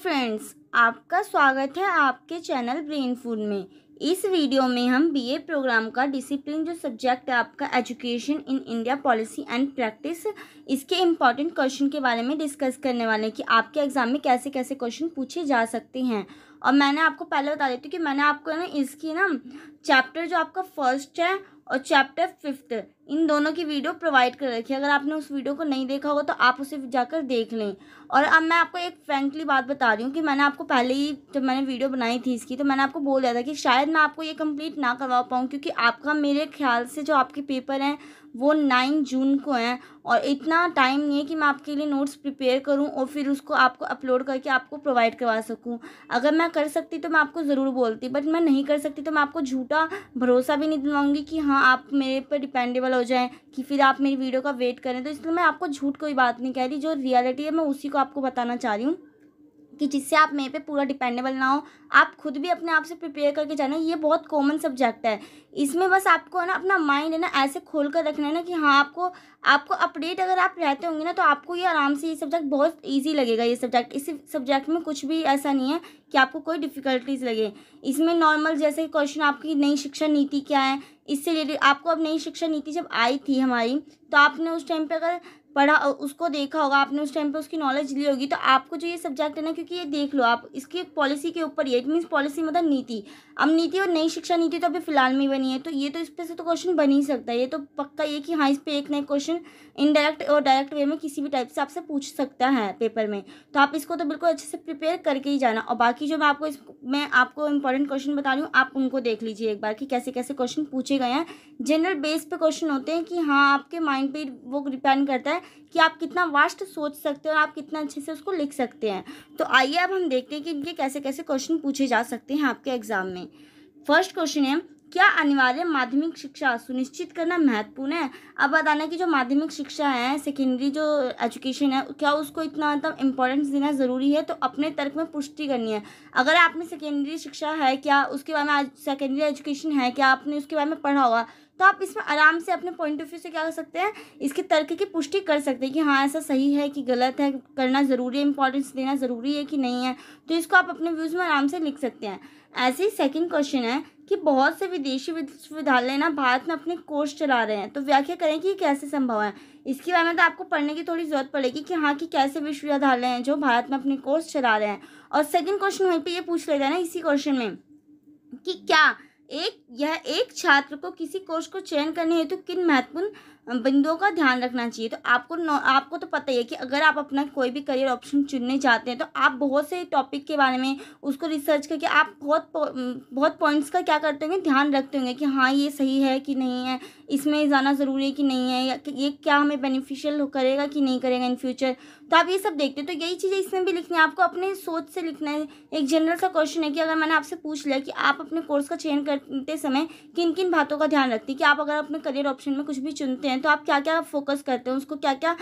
friends आपका स्वागत है आपके चैनल ब्रेन फूड में इस वीडियो में हम बीए प्रोग्राम का डिसिप्लिन जो सब्जेक्ट है आपका education in India policy and practice इसके इम्पॉर्टेंट क्वेश्चन के बारे में डिस्कस करने वाले हैं कि आपके एग्ज़ाम में कैसे कैसे क्वेश्चन पूछे जा सकते हैं और मैंने आपको पहले बता देती हूँ कि मैंने आपको ना इसकी ना चैप्टर जो आपका फर्स्ट है और चैप्टर फिफ्थ इन दोनों की वीडियो प्रोवाइड कर रखी है अगर आपने उस वीडियो को नहीं देखा होगा तो आप उसे जाकर देख लें और अब मैं आपको एक फ्रेंकली बात बता रही हूँ कि मैंने आपको पहले ही जब मैंने वीडियो बनाई थी इसकी तो मैंने आपको बोल दिया था कि शायद मैं आपको ये कंप्लीट ना करवा पाऊँ क्योंकि आपका मेरे ख्याल से जो आपके पेपर हैं वो नाइन जून को हैं और इतना टाइम नहीं है कि मैं आपके लिए नोट्स प्रिपेयर करूँ और फिर उसको आपको अपलोड करके आपको प्रोवाइड करवा सकूँ अगर मैं कर सकती तो मैं आपको ज़रूर बोलती बट मैं नहीं कर सकती तो मैं आपको झूठा भरोसा भी नहीं दिलाऊँगी कि हाँ आप मेरे पर डिपेंडेबल हो जाएँ कि फिर आप मेरी वीडियो का वेट करें तो इसलिए मैं आपको झूठ कोई बात नहीं कह रही जो रियलिटी है मैं उसी को आपको बताना चाह रही हूँ कि जिससे आप मेरे पे पूरा डिपेंडेबल ना हो आप खुद भी अपने आप से प्रिपेयर करके जाना ये बहुत कॉमन सब्जेक्ट है इसमें बस आपको है ना अपना माइंड है ना ऐसे खोल कर रखना है ना कि हाँ आपको आपको अपडेट अगर आप रहते होंगे ना तो आपको ये आराम से ये सब्जेक्ट बहुत ईजी लगेगा ये सब्जेक्ट इस सब्जेक्ट में कुछ भी ऐसा नहीं है कि आपको कोई डिफ़िकल्टीज लगे इसमें नॉर्मल जैसे क्वेश्चन आपकी नई शिक्षा नीति क्या है इससे रिलेटेड आपको अब नई शिक्षा नीति जब आई थी हमारी तो आपने उस टाइम पर अगर पढ़ा उसको देखा होगा आपने उस टाइम पे उसकी नॉलेज ली होगी तो आपको जो ये सब्जेक्ट है ना क्योंकि ये देख लो आप इसकी पॉलिसी के ऊपर ही इट मीन्स पॉलिसी मतलब नीति अब नीति और नई शिक्षा नीति तो अभी फिलहाल में बनी है तो ये तो इस पर से तो क्वेश्चन बन ही सकता है ये तो पक्का ये कि हाँ इस पर एक ना क्वेश्चन इनडायरेक्ट और डायरेक्ट वे में किसी भी टाइप से आपसे पूछ सकता है पेपर में तो आप इसको तो बिल्कुल अच्छे से प्रिपेयर करके ही जाना और बाकी जो मैं आपको इस मैं आपको इंपॉर्टेंट क्वेश्चन बता रही हूँ आप उनको देख लीजिए एक बार कि कैसे कैसे क्वेश्चन पूछे गए हैं जनरल बेस पर क्वेश्चन होते हैं कि हाँ आपके माइंड पर वो डिपेंड करता है कि आप कितना वास्ट सोच सकते हैं और आप कितना अच्छे से उसको लिख सकते हैं तो आइए अब हम देखते हैं कि इनके कैसे कैसे क्वेश्चन पूछे जा सकते हैं आपके एग्ज़ाम में फर्स्ट क्वेश्चन है क्या अनिवार्य माध्यमिक शिक्षा सुनिश्चित करना महत्वपूर्ण है अब बताना कि जो माध्यमिक शिक्षा है सेकेंडरी जो एजुकेशन है क्या उसको इतना मतलब इम्पोर्टेंस देना ज़रूरी है तो अपने तर्क में पुष्टि करनी है अगर आपने सेकेंडरी शिक्षा है क्या उसके बारे में सेकेंडरी एजुकेशन है क्या आपने उसके बारे में पढ़ा हुआ तो आप इसमें आराम से अपने पॉइंट ऑफ व्यू से क्या कर सकते हैं इसके तर्क की पुष्टि कर सकते हैं कि हाँ ऐसा सही है कि गलत है करना ज़रूरी है इंपॉर्टेंस देना ज़रूरी है कि नहीं है तो इसको आप अपने व्यूज़ में आराम से लिख सकते हैं ऐसे ही सेकेंड क्वेश्चन है कि बहुत से विदेशी विश्वविद्यालय ना भारत में अपने कोर्स चला रहे हैं तो व्याख्या करें कि कैसे संभव है इसके बारे में तो आपको पढ़ने की थोड़ी ज़रूरत पड़ेगी कि हाँ कि कैसे विश्वविद्यालय हैं जो भारत में अपने कोर्स चला रहे हैं और सेकंड क्वेश्चन वहीं पे ये पूछ लेगा ना इसी क्वेश्चन में कि क्या एक यह एक छात्र को किसी कोर्स को चयन करने हेतु किन महत्वपूर्ण बिंदुओं का ध्यान रखना चाहिए तो आपको आपको तो पता ही है कि अगर आप अपना कोई भी करियर ऑप्शन चुनने जाते हैं तो आप बहुत से टॉपिक के बारे में उसको रिसर्च करके आप बहुत बहुत पॉइंट्स का क्या करते होंगे ध्यान रखते होंगे कि हाँ ये सही है कि नहीं है इसमें जाना ज़रूरी है कि नहीं है ये क्या हमें बेनिफिशियल करेगा कि नहीं करेगा इन फ्यूचर तो आप ये सब देखते हो तो यही चीज़ें इसमें भी लिखनी है आपको अपने सोच से लिखना है एक जनरल सा क्वेश्चन है कि अगर मैंने आपसे पूछ लिया कि आप अपने कोर्स का चयन करते समय किन किन बातों का ध्यान रखती है कि आप अगर अपने करियर ऑप्शन में कुछ भी चुनते हैं हैं तो आप क्या क्या फोकस करते हैं उसको क्या क्या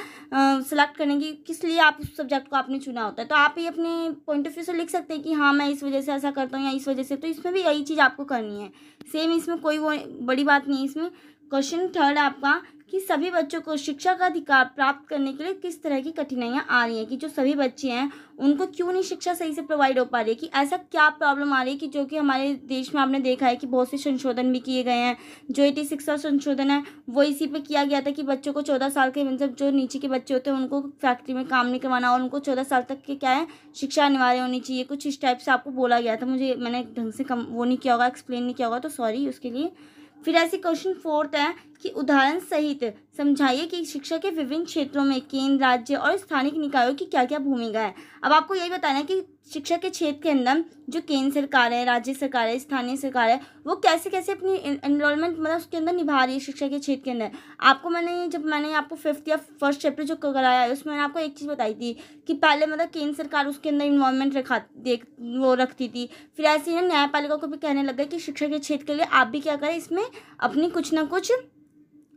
सिलेक्ट करने की किस लिए आप उस सब्जेक्ट को आपने चुना होता है तो आप ये अपने पॉइंट ऑफ व्यू से लिख सकते हैं कि हाँ मैं इस वजह से ऐसा करता हूँ या इस वजह से तो इसमें भी यही चीज़ आपको करनी है सेम इसमें कोई वो बड़ी बात नहीं है इसमें क्वेश्चन थर्ड आपका कि सभी बच्चों को शिक्षा का अधिकार प्राप्त करने के लिए किस तरह की कठिनाइयाँ आ रही हैं कि जो सभी बच्चे हैं उनको क्यों नहीं शिक्षा सही से प्रोवाइड हो पा रही है कि ऐसा क्या प्रॉब्लम आ रही है कि जो कि हमारे देश में आपने देखा है कि बहुत से संशोधन भी किए गए हैं जो एटी सिक्स का संशोधन है वो इसी पर किया गया था कि बच्चों को चौदह साल के मतलब जो नीचे के बच्चे होते हैं उनको फैक्ट्री में काम नहीं करवाना और उनको चौदह साल तक के क्या है शिक्षा अनिवार्य होनी चाहिए कुछ इस टाइप से आपको बोला गया था मुझे मैंने ढंग से कम वो नहीं किया होगा एक्सप्लेन नहीं किया होगा तो सॉरी उसके लिए फिर ऐसे क्वेश्चन फोर्थ है कि उदाहरण सहित समझाइए कि शिक्षा के विभिन्न क्षेत्रों में केंद्र राज्य और स्थानिक निकायों की क्या क्या भूमिका है अब आपको यही बताना है कि शिक्षा के क्षेत्र के अंदर जो केंद्र सरकार है राज्य सरकार है स्थानीय सरकार है वो कैसे कैसे अपनी एनरोलमेंट मतलब उसके अंदर निभा रही है शिक्षा के क्षेत्र के अंदर आपको मैंने जब मैंने आपको फिफ्थ या फर्स्ट चैप्टर जो कराया है उसमें मैंने आपको एक चीज़ बताई थी कि पहले मतलब केंद्र सरकार उसके अंदर इन्वॉलमेंट रखा देख वो रखती थी फिर ऐसे ही न्यायपालिका को भी कहने लगा कि शिक्षा के क्षेत्र के लिए आप भी क्या करें इसमें अपनी कुछ ना कुछ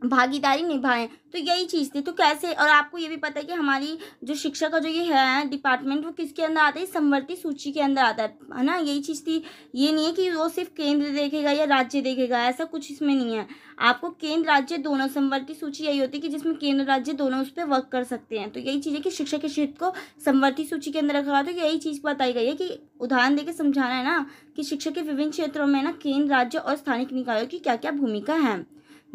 भागीदारी निभाएं तो यही चीज़ थी तो कैसे और आपको ये भी पता है कि हमारी जो शिक्षा का जो ये है डिपार्टमेंट वो किसके अंदर आता है संवर्ती सूची के अंदर आता है है ना यही चीज़ थी ये नहीं है कि वो सिर्फ केंद्र देखेगा या राज्य देखेगा ऐसा कुछ इसमें नहीं है आपको केंद्र राज्य दोनों संवर्ती सूची यही होती है कि जिसमें केंद्र राज्य दोनों उस पर वर्क कर सकते हैं तो यही चीज़ है कि शिक्षा के क्षेत्र को संवर्ती सूची के अंदर रखा हुआ तो यही चीज़ बताई गई है कि उदाहरण देकर समझाना है ना कि शिक्षा के विभिन्न क्षेत्रों में ना केंद्र राज्य और स्थानिक निकायों की क्या क्या भूमिका है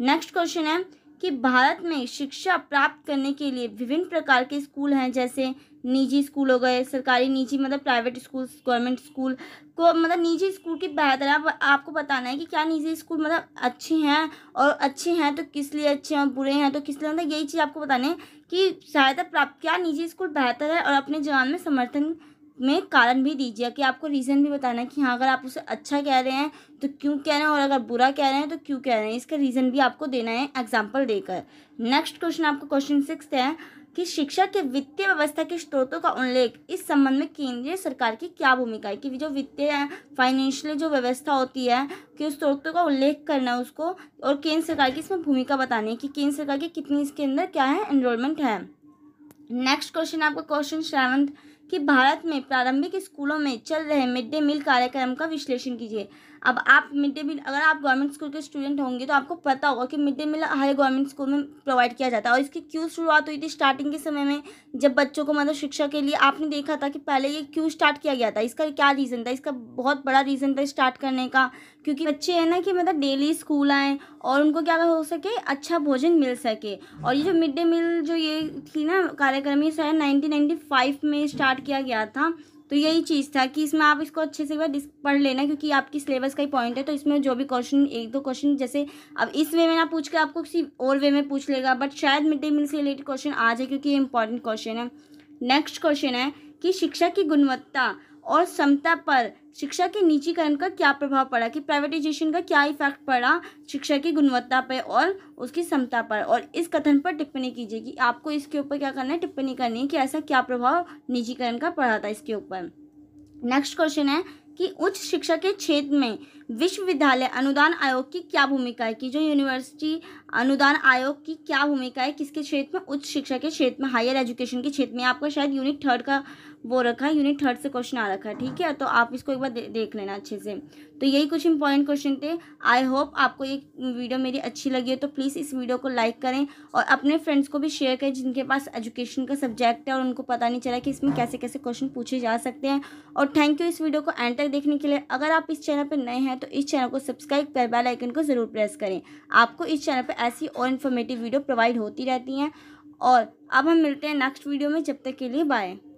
नेक्स्ट क्वेश्चन है कि भारत में शिक्षा प्राप्त करने के लिए विभिन्न प्रकार के स्कूल हैं जैसे निजी स्कूल हो गए सरकारी निजी मतलब प्राइवेट स्कूल गवर्नमेंट स्कूल को मतलब निजी स्कूल की बेहतर आप, आपको बताना है कि क्या निजी स्कूल मतलब अच्छे हैं और अच्छे हैं तो किस लिए अच्छे हैं और बुरे हैं तो किस लिए मतलब यही चीज़ आपको बताना है कि सहायता प्राप्त क्या निजी स्कूल बेहतर है और अपने जवान में समर्थन में कारण भी दीजिए कि आपको रीज़न भी बताना है कि हाँ अगर आप उसे अच्छा कह रहे हैं तो क्यों कह रहे हैं और अगर बुरा कह रहे हैं तो क्यों कह रहे हैं इसका रीज़न भी आपको देना है एग्जाम्पल देकर नेक्स्ट क्वेश्चन आपका क्वेश्चन सिक्स है कि शिक्षा के वित्तीय व्यवस्था के स्रोतों का उल्लेख इस संबंध में केंद्रीय सरकार की क्या भूमिका है कि जो वित्तीय फाइनेंशियल जो व्यवस्था होती है कि उस स्रोतों का उल्लेख करना है उसको और केंद्र सरकार की इसमें भूमिका बतानी है कि केंद्र सरकार की कितनी इसके अंदर क्या है एनरोलमेंट है नेक्स्ट क्वेश्चन आपका क्वेश्चन सेवंथ कि भारत में प्रारंभिक स्कूलों में चल रहे मिड डे मील कार्यक्रम का विश्लेषण कीजिए अब आप मिड डे मील अगर आप गवर्नमेंट स्कूल के स्टूडेंट होंगे तो आपको पता होगा कि मिड डे मील हर गवर्नमेंट स्कूल में प्रोवाइड किया जाता है और इसकी क्यों शुरुआत हुई थी स्टार्टिंग के समय में जब बच्चों को मतलब शिक्षा के लिए आपने देखा था कि पहले ये क्यों स्टार्ट किया गया था इसका क्या रीज़न था इसका बहुत बड़ा रीज़न था स्टार्ट करने का क्योंकि बच्चे हैं ना कि मतलब डेली स्कूल आएँ और उनको क्या हो सके अच्छा भोजन मिल सके और ये जो मिड डे मील जो ये थी ना कार्यक्रम ये शायद नाइनटीन में स्टार्ट स्टार्ट किया गया था तो यही चीज़ था कि इसमें आप इसको अच्छे से एक बार पढ़ लेना क्योंकि आपकी सिलेबस का ही पॉइंट है तो इसमें जो भी क्वेश्चन एक दो क्वेश्चन जैसे अब इस वे में ना पूछ के आपको किसी और वे में पूछ लेगा बट शायद मिड डे मील से रिलेटेड क्वेश्चन आ जाए क्योंकि ये इंपॉर्टेंट क्वेश्चन है नेक्स्ट क्वेश्चन है कि शिक्षा की गुणवत्ता और समता पर शिक्षा के निजीकरण का क्या प्रभाव पड़ा कि प्राइवेटाइजेशन का क्या इफेक्ट पड़ा शिक्षा की गुणवत्ता पर और उसकी समता पर और इस कथन पर टिप्पणी कीजिए कि आपको इसके ऊपर क्या करना है टिप्पणी करनी है कि ऐसा क्या प्रभाव निजीकरण का पड़ा था इसके ऊपर नेक्स्ट क्वेश्चन है कि उच्च शिक्षा के क्षेत्र में विश्वविद्यालय अनुदान आयोग की क्या भूमिका है कि जो यूनिवर्सिटी अनुदान आयोग की क्या भूमिका है किसके क्षेत्र में उच्च शिक्षा के क्षेत्र में हायर एजुकेशन के क्षेत्र में आपका शायद यूनिट थर्ड का वो रखा है यूनिट थर्ड से क्वेश्चन आ रखा है ठीक है तो आप इसको एक बार दे, देख लेना अच्छे से तो यही कुछ इंपॉर्टेंट क्वेश्चन थे आई होप आपको ये वीडियो मेरी अच्छी लगी है तो प्लीज़ इस वीडियो को लाइक करें और अपने फ्रेंड्स को भी शेयर करें जिनके पास एजुकेशन का सब्जेक्ट है और उनको पता नहीं चला कि इसमें कैसे कैसे क्वेश्चन पूछे जा सकते हैं और थैंक यू इस वीडियो को एंड तक देखने के लिए अगर आप इस चैनल पर नए हैं तो इस चैनल को सब्सक्राइब कर बेल आइकन को ज़रूर प्रेस करें आपको इस चैनल पर ऐसी और इन्फॉर्मेटिव वीडियो प्रोवाइड होती रहती हैं और अब हम मिलते हैं नेक्स्ट वीडियो में जब तक के लिए बाय